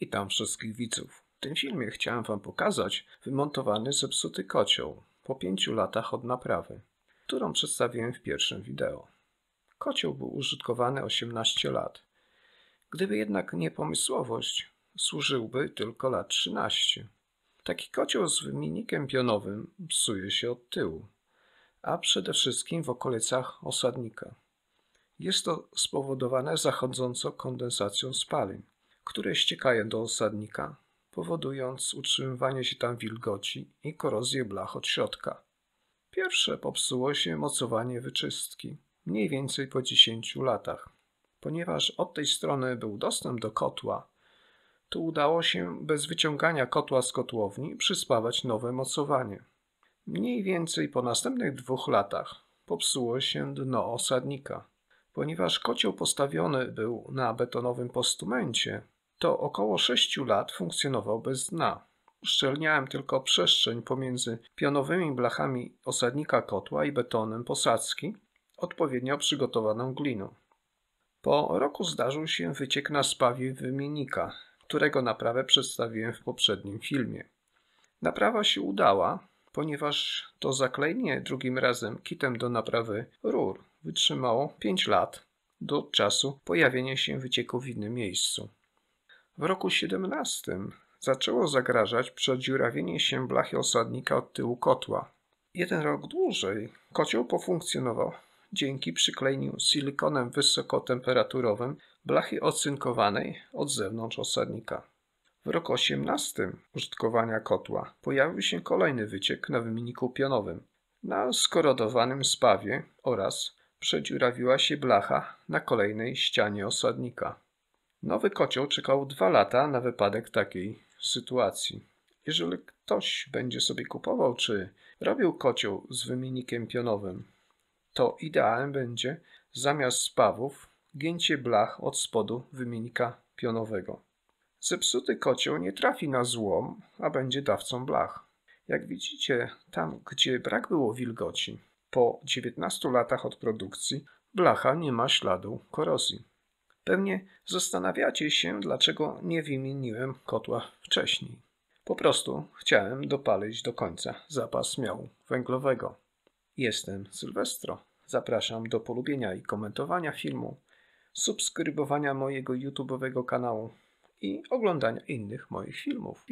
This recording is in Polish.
Witam wszystkich widzów. W tym filmie chciałem Wam pokazać wymontowany zepsuty kocioł po 5 latach od naprawy, którą przedstawiłem w pierwszym wideo. Kocioł był użytkowany 18 lat. Gdyby jednak nie pomysłowość, służyłby tylko lat 13. Taki kocioł z wymiennikiem pionowym psuje się od tyłu, a przede wszystkim w okolicach osadnika. Jest to spowodowane zachodzącą kondensacją spalin które ściekają do osadnika, powodując utrzymywanie się tam wilgoci i korozję blach od środka. Pierwsze popsuło się mocowanie wyczystki, mniej więcej po 10 latach. Ponieważ od tej strony był dostęp do kotła, to udało się bez wyciągania kotła z kotłowni przyspawać nowe mocowanie. Mniej więcej po następnych dwóch latach popsuło się dno osadnika. Ponieważ kocioł postawiony był na betonowym postumencie, to około 6 lat funkcjonował bez dna. Uszczelniałem tylko przestrzeń pomiędzy pionowymi blachami osadnika kotła i betonem posadzki, odpowiednio przygotowaną gliną. Po roku zdarzył się wyciek na spawie wymiennika, którego naprawę przedstawiłem w poprzednim filmie. Naprawa się udała, ponieważ to zaklejenie drugim razem kitem do naprawy rur wytrzymało 5 lat do czasu pojawienia się wycieku w innym miejscu. W roku 17 zaczęło zagrażać przedziurawienie się blachy osadnika od tyłu kotła. Jeden rok dłużej kocioł pofunkcjonował dzięki przyklejeniu silikonem wysokotemperaturowym blachy ocynkowanej od zewnątrz osadnika. W roku 18 użytkowania kotła pojawił się kolejny wyciek na wymienniku pionowym, na skorodowanym spawie oraz przedziurawiła się blacha na kolejnej ścianie osadnika. Nowy kocioł czekał dwa lata na wypadek takiej sytuacji. Jeżeli ktoś będzie sobie kupował czy robił kocioł z wymiennikiem pionowym, to idealnym będzie zamiast spawów gięcie blach od spodu wymiennika pionowego. Zepsuty kocioł nie trafi na złom, a będzie dawcą blach. Jak widzicie, tam gdzie brak było wilgoci, po 19 latach od produkcji blacha nie ma śladu korozji. Pewnie zastanawiacie się, dlaczego nie wymieniłem kotła wcześniej. Po prostu chciałem dopalić do końca zapas miału węglowego. Jestem Sylwestro. Zapraszam do polubienia i komentowania filmu, subskrybowania mojego YouTube'owego kanału i oglądania innych moich filmów.